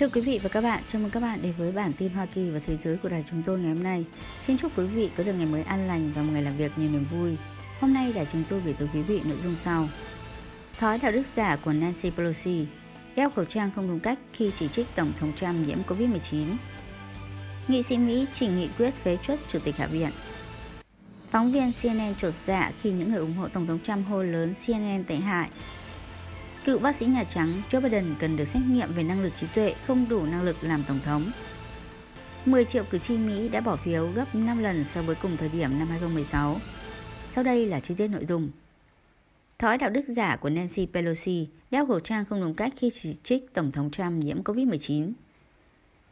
Thưa quý vị và các bạn, chào mừng các bạn đến với bản tin Hoa Kỳ và thế giới của đài chúng tôi ngày hôm nay. Xin chúc quý vị có được ngày mới an lành và một ngày làm việc nhiều niềm vui. Hôm nay đài chúng tôi gửi tới quý vị nội dung sau. Thói đạo đức giả của Nancy Pelosi Đeo khẩu trang không đúng cách khi chỉ trích Tổng thống Trump nhiễm Covid-19 Nghị sĩ Mỹ trình nghị quyết phế chuất Chủ tịch Hạ viện Phóng viên CNN trột dạ khi những người ủng hộ Tổng thống Trump hô lớn CNN tệ hại Cựu bác sĩ Nhà Trắng Joe Biden cần được xét nghiệm về năng lực trí tuệ không đủ năng lực làm Tổng thống. 10 triệu cử tri Mỹ đã bỏ phiếu gấp 5 lần so với cùng thời điểm năm 2016. Sau đây là chi tiết nội dung. Thói đạo đức giả của Nancy Pelosi đeo khẩu trang không đúng cách khi chỉ trích Tổng thống Trump nhiễm COVID-19.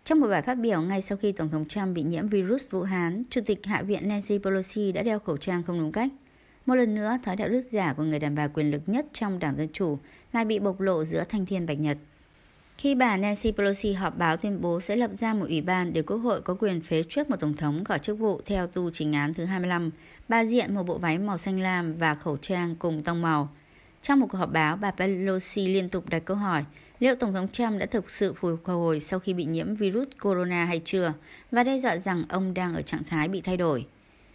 Trong một bài phát biểu ngay sau khi Tổng thống Trump bị nhiễm virus Vũ Hán, Chủ tịch Hạ viện Nancy Pelosi đã đeo khẩu trang không đúng cách. Một lần nữa, thói đạo đức giả của người đàn bà quyền lực nhất trong Đảng Dân Chủ lại bị bộc lộ giữa thanh thiên bạch nhật. Khi bà Nancy Pelosi họp báo tuyên bố sẽ lập ra một ủy ban để Quốc hội có quyền phế chuất một tổng thống khỏi chức vụ theo tu chính án thứ 25, bà diện một bộ váy màu xanh lam và khẩu trang cùng tông màu. Trong một cuộc họp báo, bà Pelosi liên tục đặt câu hỏi liệu Tổng thống Trump đã thực sự phục hồi sau khi bị nhiễm virus corona hay chưa và đe dọa rằng ông đang ở trạng thái bị thay đổi.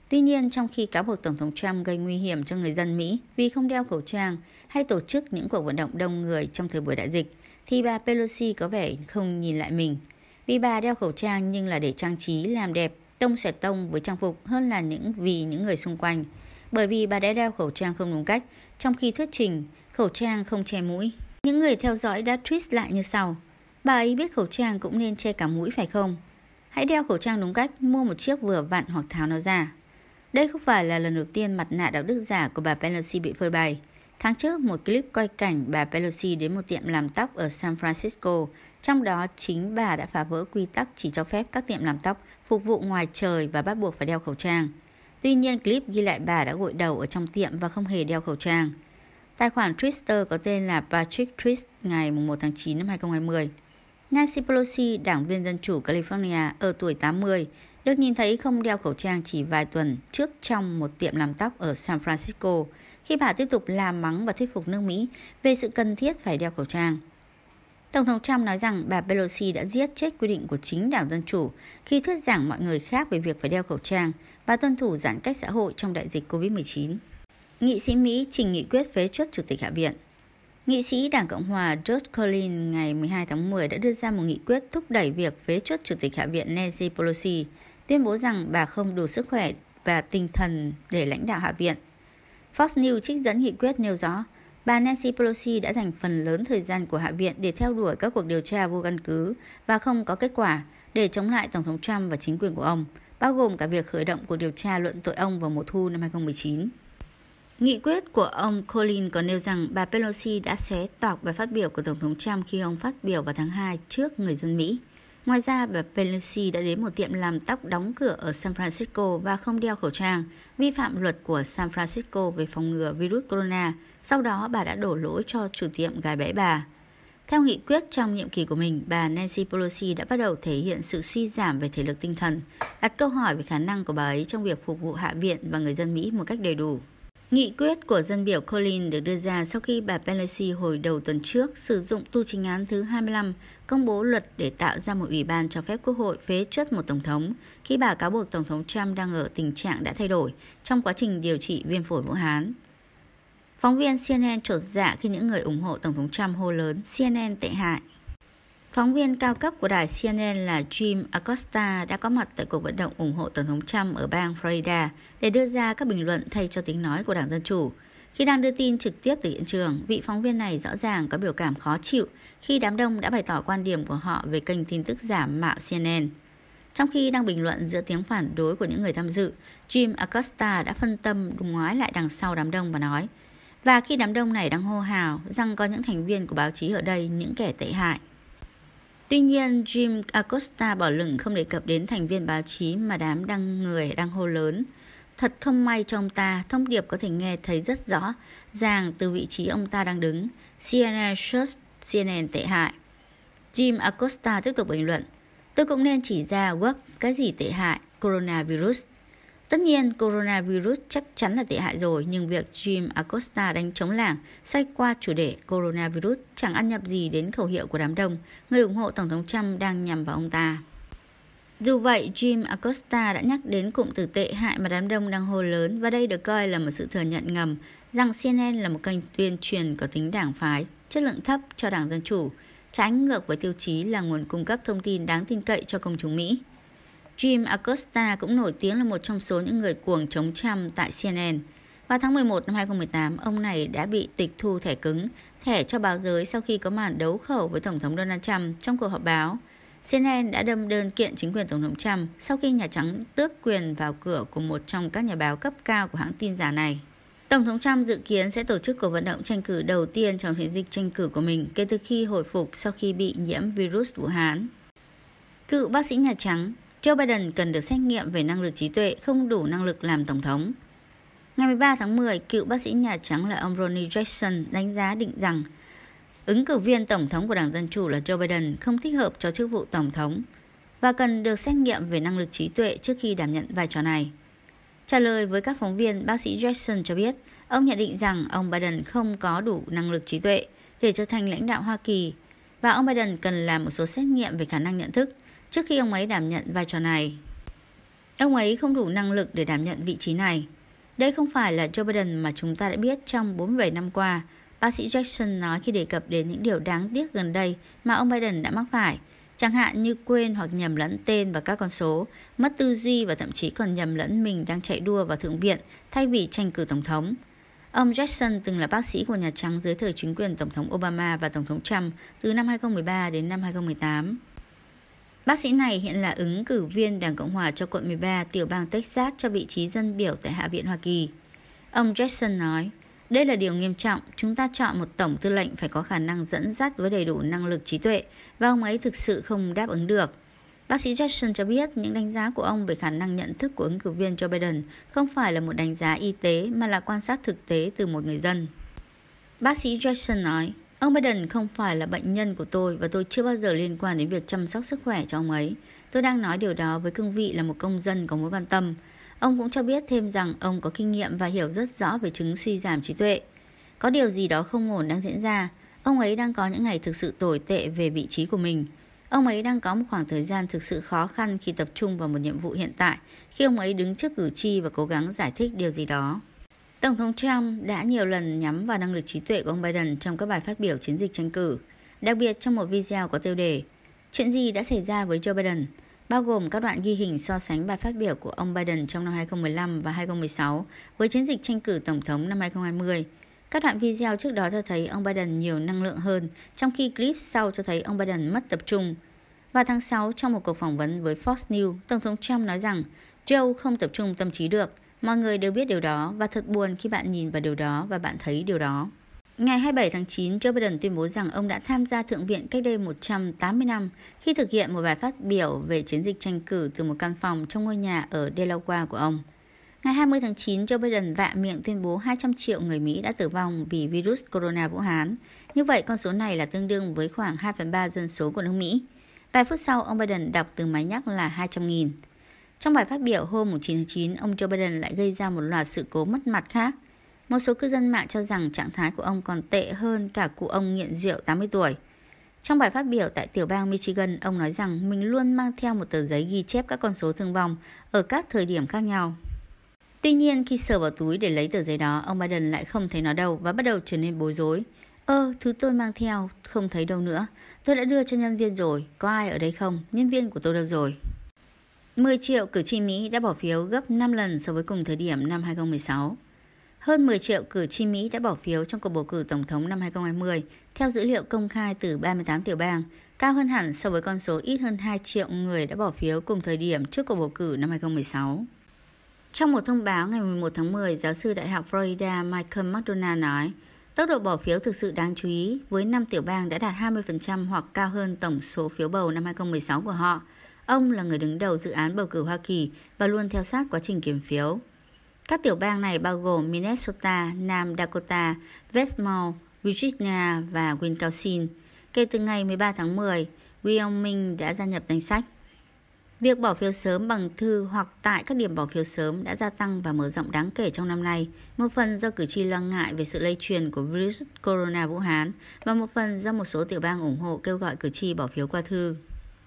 Tuy nhiên, trong khi cáo buộc Tổng thống Trump gây nguy hiểm cho người dân Mỹ vì không đeo khẩu trang, hay tổ chức những cuộc vận động đông người trong thời buổi đại dịch, thì bà Pelosi có vẻ không nhìn lại mình. Vì bà đeo khẩu trang nhưng là để trang trí, làm đẹp, tông xẻ tông với trang phục hơn là những vì những người xung quanh. Bởi vì bà đã đeo khẩu trang không đúng cách, trong khi thuyết trình, khẩu trang không che mũi. Những người theo dõi đã twist lại như sau. Bà ấy biết khẩu trang cũng nên che cả mũi phải không? Hãy đeo khẩu trang đúng cách, mua một chiếc vừa vặn hoặc tháo nó ra. Đây không phải là lần đầu tiên mặt nạ đạo đức giả của bà Pelosi bị phơi bày. Tháng trước, một clip quay cảnh bà Pelosi đến một tiệm làm tóc ở San Francisco. Trong đó, chính bà đã phá vỡ quy tắc chỉ cho phép các tiệm làm tóc phục vụ ngoài trời và bắt buộc phải đeo khẩu trang. Tuy nhiên, clip ghi lại bà đã gội đầu ở trong tiệm và không hề đeo khẩu trang. Tài khoản Twitter có tên là Patrick Twist ngày 1 tháng 9 năm 2020. Nancy Pelosi, đảng viên Dân chủ California ở tuổi 80, được nhìn thấy không đeo khẩu trang chỉ vài tuần trước trong một tiệm làm tóc ở San Francisco – khi bà tiếp tục làm mắng và thuyết phục nước Mỹ về sự cần thiết phải đeo khẩu trang. Tổng thống Trump nói rằng bà Pelosi đã giết chết quy định của chính Đảng Dân Chủ khi thuyết giảng mọi người khác về việc phải đeo khẩu trang và tuân thủ giãn cách xã hội trong đại dịch COVID-19. Nghị sĩ Mỹ trình nghị quyết phế chuất Chủ tịch Hạ viện Nghị sĩ Đảng Cộng hòa George Collins ngày 12 tháng 10 đã đưa ra một nghị quyết thúc đẩy việc phế chuất Chủ tịch Hạ viện Nancy Pelosi, tuyên bố rằng bà không đủ sức khỏe và tinh thần để lãnh đạo Hạ viện – Fox News trích dẫn nghị quyết nêu rõ, bà Nancy Pelosi đã dành phần lớn thời gian của Hạ viện để theo đuổi các cuộc điều tra vô căn cứ và không có kết quả để chống lại Tổng thống Trump và chính quyền của ông, bao gồm cả việc khởi động cuộc điều tra luận tội ông vào mùa thu năm 2019. Nghị quyết của ông Colin còn nêu rằng bà Pelosi đã xé toạc bài phát biểu của Tổng thống Trump khi ông phát biểu vào tháng 2 trước người dân Mỹ. Ngoài ra, bà Pelosi đã đến một tiệm làm tóc đóng cửa ở San Francisco và không đeo khẩu trang, vi phạm luật của San Francisco về phòng ngừa virus corona. Sau đó, bà đã đổ lỗi cho chủ tiệm gái bẫy bà. Theo nghị quyết trong nhiệm kỳ của mình, bà Nancy Pelosi đã bắt đầu thể hiện sự suy giảm về thể lực tinh thần, đặt câu hỏi về khả năng của bà ấy trong việc phục vụ hạ viện và người dân Mỹ một cách đầy đủ. Nghị quyết của dân biểu Colin được đưa ra sau khi bà Pelosi hồi đầu tuần trước sử dụng tu chính án thứ 25 công bố luật để tạo ra một ủy ban cho phép Quốc hội phế truất một Tổng thống khi bà cáo buộc Tổng thống Trump đang ở tình trạng đã thay đổi trong quá trình điều trị viêm phổi Vũ Hán. Phóng viên CNN trột dạ khi những người ủng hộ Tổng thống Trump hô lớn CNN tệ hại. Phóng viên cao cấp của đài CNN là Jim Acosta đã có mặt tại cuộc vận động ủng hộ Tổng thống Trump ở bang Florida để đưa ra các bình luận thay cho tiếng nói của Đảng Dân Chủ. Khi đang đưa tin trực tiếp từ hiện trường, vị phóng viên này rõ ràng có biểu cảm khó chịu khi đám đông đã bày tỏ quan điểm của họ về kênh tin tức giả mạo CNN. Trong khi đang bình luận giữa tiếng phản đối của những người tham dự, Jim Acosta đã phân tâm ngoái lại đằng sau đám đông và nói, và khi đám đông này đang hô hào rằng có những thành viên của báo chí ở đây những kẻ tệ hại. Tuy nhiên, Jim Acosta bỏ lửng không đề cập đến thành viên báo chí mà đám đăng người đang hô lớn. Thật không may cho ông ta, thông điệp có thể nghe thấy rất rõ, ràng từ vị trí ông ta đang đứng. CNN Shirts, CNN tệ hại. Jim Acosta tiếp tục bình luận. Tôi cũng nên chỉ ra Work cái gì tệ hại, coronavirus Tất nhiên, coronavirus chắc chắn là tệ hại rồi, nhưng việc Jim Acosta đánh chống làng, xoay qua chủ đề coronavirus chẳng ăn nhập gì đến khẩu hiệu của đám đông, người ủng hộ Tổng thống Trump đang nhằm vào ông ta. Dù vậy, Jim Acosta đã nhắc đến cụm từ tệ hại mà đám đông đang hô lớn và đây được coi là một sự thừa nhận ngầm rằng CNN là một kênh tuyên truyền có tính đảng phái, chất lượng thấp cho Đảng Dân Chủ, trái ngược với tiêu chí là nguồn cung cấp thông tin đáng tin cậy cho công chúng Mỹ. Jim Acosta cũng nổi tiếng là một trong số những người cuồng chống Trump tại CNN. Vào tháng 11 năm 2018, ông này đã bị tịch thu thẻ cứng, thẻ cho báo giới sau khi có màn đấu khẩu với Tổng thống Donald Trump trong cuộc họp báo. CNN đã đâm đơn kiện chính quyền Tổng thống Trump sau khi Nhà Trắng tước quyền vào cửa của một trong các nhà báo cấp cao của hãng tin giả này. Tổng thống Trump dự kiến sẽ tổ chức cuộc vận động tranh cử đầu tiên trong chiến dịch tranh cử của mình kể từ khi hồi phục sau khi bị nhiễm virus Vũ Hán. Cựu bác sĩ Nhà Trắng Joe Biden cần được xét nghiệm về năng lực trí tuệ không đủ năng lực làm tổng thống. Ngày 13 tháng 10, cựu bác sĩ Nhà Trắng là ông Ronny Jackson đánh giá định rằng ứng cử viên tổng thống của Đảng Dân Chủ là Joe Biden không thích hợp cho chức vụ tổng thống và cần được xét nghiệm về năng lực trí tuệ trước khi đảm nhận vai trò này. Trả lời với các phóng viên, bác sĩ Jackson cho biết ông nhận định rằng ông Biden không có đủ năng lực trí tuệ để trở thành lãnh đạo Hoa Kỳ và ông Biden cần làm một số xét nghiệm về khả năng nhận thức trước khi ông ấy đảm nhận vai trò này. Ông ấy không đủ năng lực để đảm nhận vị trí này. Đây không phải là Joe Biden mà chúng ta đã biết trong 47 năm qua, bác sĩ Jackson nói khi đề cập đến những điều đáng tiếc gần đây mà ông Biden đã mắc phải, chẳng hạn như quên hoặc nhầm lẫn tên và các con số, mất tư duy và thậm chí còn nhầm lẫn mình đang chạy đua vào Thượng viện thay vì tranh cử Tổng thống. Ông Jackson từng là bác sĩ của Nhà Trắng dưới thời chính quyền Tổng thống Obama và Tổng thống Trump từ năm 2013 đến năm 2018. Bác sĩ này hiện là ứng cử viên Đảng Cộng hòa cho quận 13 tiểu bang Texas cho vị trí dân biểu tại Hạ viện Hoa Kỳ. Ông Jackson nói, đây là điều nghiêm trọng, chúng ta chọn một tổng tư lệnh phải có khả năng dẫn dắt với đầy đủ năng lực trí tuệ và ông ấy thực sự không đáp ứng được. Bác sĩ Jackson cho biết những đánh giá của ông về khả năng nhận thức của ứng cử viên Joe Biden không phải là một đánh giá y tế mà là quan sát thực tế từ một người dân. Bác sĩ Jackson nói, Ông Biden không phải là bệnh nhân của tôi và tôi chưa bao giờ liên quan đến việc chăm sóc sức khỏe cho ông ấy. Tôi đang nói điều đó với cương vị là một công dân có mối quan tâm. Ông cũng cho biết thêm rằng ông có kinh nghiệm và hiểu rất rõ về chứng suy giảm trí tuệ. Có điều gì đó không ổn đang diễn ra. Ông ấy đang có những ngày thực sự tồi tệ về vị trí của mình. Ông ấy đang có một khoảng thời gian thực sự khó khăn khi tập trung vào một nhiệm vụ hiện tại, khi ông ấy đứng trước cử tri và cố gắng giải thích điều gì đó. Tổng thống Trump đã nhiều lần nhắm vào năng lực trí tuệ của ông Biden trong các bài phát biểu chiến dịch tranh cử, đặc biệt trong một video có tiêu đề Chuyện gì đã xảy ra với Joe Biden, bao gồm các đoạn ghi hình so sánh bài phát biểu của ông Biden trong năm 2015 và 2016 với chiến dịch tranh cử tổng thống năm 2020. Các đoạn video trước đó cho thấy ông Biden nhiều năng lượng hơn, trong khi clip sau cho thấy ông Biden mất tập trung. Vào tháng 6, trong một cuộc phỏng vấn với Fox News, Tổng thống Trump nói rằng Joe không tập trung tâm trí được – Mọi người đều biết điều đó và thật buồn khi bạn nhìn vào điều đó và bạn thấy điều đó. Ngày 27 tháng 9, Joe Biden tuyên bố rằng ông đã tham gia Thượng viện cách đây 180 năm khi thực hiện một bài phát biểu về chiến dịch tranh cử từ một căn phòng trong ngôi nhà ở Delaware của ông. Ngày 20 tháng 9, Joe Biden vạ miệng tuyên bố 200 triệu người Mỹ đã tử vong vì virus corona Vũ Hán. Như vậy, con số này là tương đương với khoảng 2 phần 3 dân số của nước Mỹ. Vài phút sau, ông Biden đọc từ máy nhắc là 200.000. Trong bài phát biểu hôm 9 tháng 9, ông Joe Biden lại gây ra một loạt sự cố mất mặt khác. Một số cư dân mạng cho rằng trạng thái của ông còn tệ hơn cả cụ ông nghiện rượu 80 tuổi. Trong bài phát biểu tại tiểu bang Michigan, ông nói rằng mình luôn mang theo một tờ giấy ghi chép các con số thương vong ở các thời điểm khác nhau. Tuy nhiên, khi sờ vào túi để lấy tờ giấy đó, ông Biden lại không thấy nó đâu và bắt đầu trở nên bối rối. Ơ, ờ, thứ tôi mang theo, không thấy đâu nữa. Tôi đã đưa cho nhân viên rồi, có ai ở đây không? Nhân viên của tôi đâu rồi? 10 triệu cử tri Mỹ đã bỏ phiếu gấp 5 lần so với cùng thời điểm năm 2016. Hơn 10 triệu cử tri Mỹ đã bỏ phiếu trong cuộc bầu cử tổng thống năm 2020, theo dữ liệu công khai từ 38 tiểu bang, cao hơn hẳn so với con số ít hơn 2 triệu người đã bỏ phiếu cùng thời điểm trước cuộc bầu cử năm 2016. Trong một thông báo ngày 11 tháng 10, giáo sư Đại học Florida Michael McDonald nói, tốc độ bỏ phiếu thực sự đáng chú ý với 5 tiểu bang đã đạt 20% hoặc cao hơn tổng số phiếu bầu năm 2016 của họ – Ông là người đứng đầu dự án bầu cử Hoa Kỳ và luôn theo sát quá trình kiểm phiếu. Các tiểu bang này bao gồm Minnesota, Nam Dakota, Westmore, Virginia và Wisconsin. Kể từ ngày 13 tháng 10, Wyoming đã gia nhập danh sách. Việc bỏ phiếu sớm bằng thư hoặc tại các điểm bỏ phiếu sớm đã gia tăng và mở rộng đáng kể trong năm nay, một phần do cử tri lo ngại về sự lây truyền của virus corona Vũ Hán và một phần do một số tiểu bang ủng hộ kêu gọi cử tri bỏ phiếu qua thư.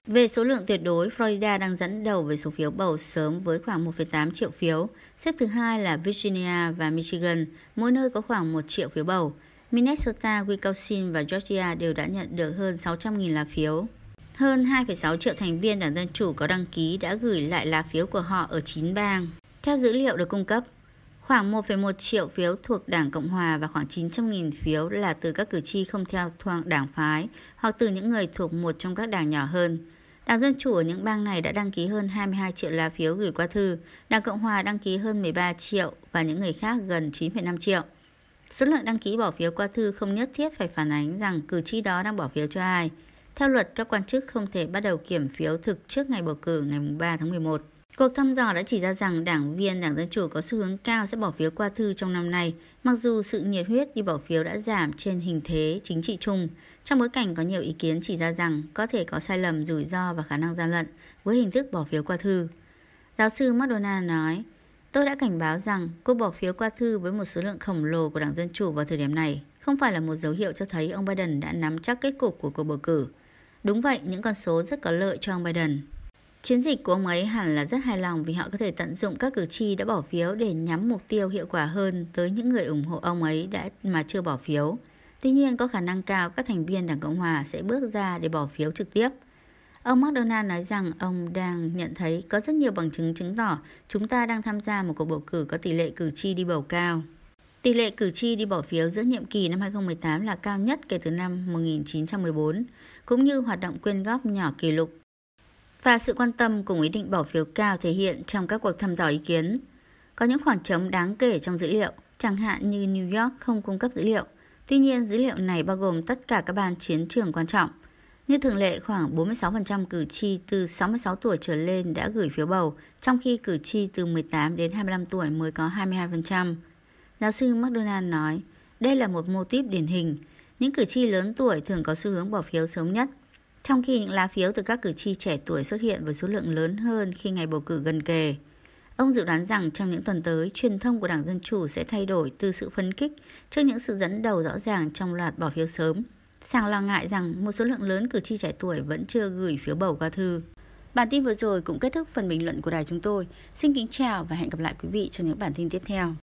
Về số lượng tuyệt đối, Florida đang dẫn đầu với số phiếu bầu sớm với khoảng 1,8 triệu phiếu. Xếp thứ hai là Virginia và Michigan, mỗi nơi có khoảng 1 triệu phiếu bầu. Minnesota, Wisconsin và Georgia đều đã nhận được hơn 600.000 lá phiếu. Hơn 2,6 triệu thành viên Đảng Dân Chủ có đăng ký đã gửi lại lá phiếu của họ ở 9 bang. Theo dữ liệu được cung cấp, khoảng 1,1 triệu phiếu thuộc Đảng Cộng Hòa và khoảng 900.000 phiếu là từ các cử tri không theo thuộc đảng phái hoặc từ những người thuộc một trong các đảng nhỏ hơn. Đảng Dân Chủ ở những bang này đã đăng ký hơn 22 triệu lá phiếu gửi qua thư, Đảng Cộng Hòa đăng ký hơn 13 triệu và những người khác gần 9,5 triệu. Số lượng đăng ký bỏ phiếu qua thư không nhất thiết phải phản ánh rằng cử tri đó đang bỏ phiếu cho ai. Theo luật, các quan chức không thể bắt đầu kiểm phiếu thực trước ngày bầu cử ngày 3 tháng 11. Cuộc thăm dò đã chỉ ra rằng đảng viên Đảng Dân Chủ có xu hướng cao sẽ bỏ phiếu qua thư trong năm nay, mặc dù sự nhiệt huyết đi bỏ phiếu đã giảm trên hình thế chính trị chung. Trong bối cảnh có nhiều ý kiến chỉ ra rằng có thể có sai lầm, rủi ro và khả năng gian lận với hình thức bỏ phiếu qua thư. Giáo sư McDonald nói, Tôi đã cảnh báo rằng cuộc bỏ phiếu qua thư với một số lượng khổng lồ của Đảng Dân Chủ vào thời điểm này không phải là một dấu hiệu cho thấy ông Biden đã nắm chắc kết cục của cuộc bầu cử. Đúng vậy, những con số rất có lợi cho ông Biden. Chiến dịch của ông ấy hẳn là rất hài lòng vì họ có thể tận dụng các cử tri đã bỏ phiếu để nhắm mục tiêu hiệu quả hơn tới những người ủng hộ ông ấy đã mà chưa bỏ phiếu. Tuy nhiên, có khả năng cao các thành viên Đảng Cộng Hòa sẽ bước ra để bỏ phiếu trực tiếp. Ông McDonald nói rằng ông đang nhận thấy có rất nhiều bằng chứng chứng tỏ chúng ta đang tham gia một cuộc bầu cử có tỷ lệ cử tri đi bầu cao. Tỷ lệ cử tri đi bỏ phiếu giữa nhiệm kỳ năm 2018 là cao nhất kể từ năm 1914, cũng như hoạt động quyên góp nhỏ kỷ lục và sự quan tâm cùng ý định bỏ phiếu cao thể hiện trong các cuộc thăm dò ý kiến. Có những khoảng trống đáng kể trong dữ liệu, chẳng hạn như New York không cung cấp dữ liệu. Tuy nhiên, dữ liệu này bao gồm tất cả các bàn chiến trường quan trọng. Như thường lệ, khoảng 46% cử tri từ 66 tuổi trở lên đã gửi phiếu bầu, trong khi cử tri từ 18 đến 25 tuổi mới có 22%. Giáo sư McDonald nói, đây là một mô típ điển hình. Những cử tri lớn tuổi thường có xu hướng bỏ phiếu sớm nhất trong khi những lá phiếu từ các cử tri trẻ tuổi xuất hiện với số lượng lớn hơn khi ngày bầu cử gần kề. Ông dự đoán rằng trong những tuần tới, truyền thông của Đảng Dân Chủ sẽ thay đổi từ sự phấn khích trước những sự dẫn đầu rõ ràng trong loạt bỏ phiếu sớm, sang lo ngại rằng một số lượng lớn cử tri trẻ tuổi vẫn chưa gửi phiếu bầu qua thư. Bản tin vừa rồi cũng kết thúc phần bình luận của đài chúng tôi. Xin kính chào và hẹn gặp lại quý vị trong những bản tin tiếp theo.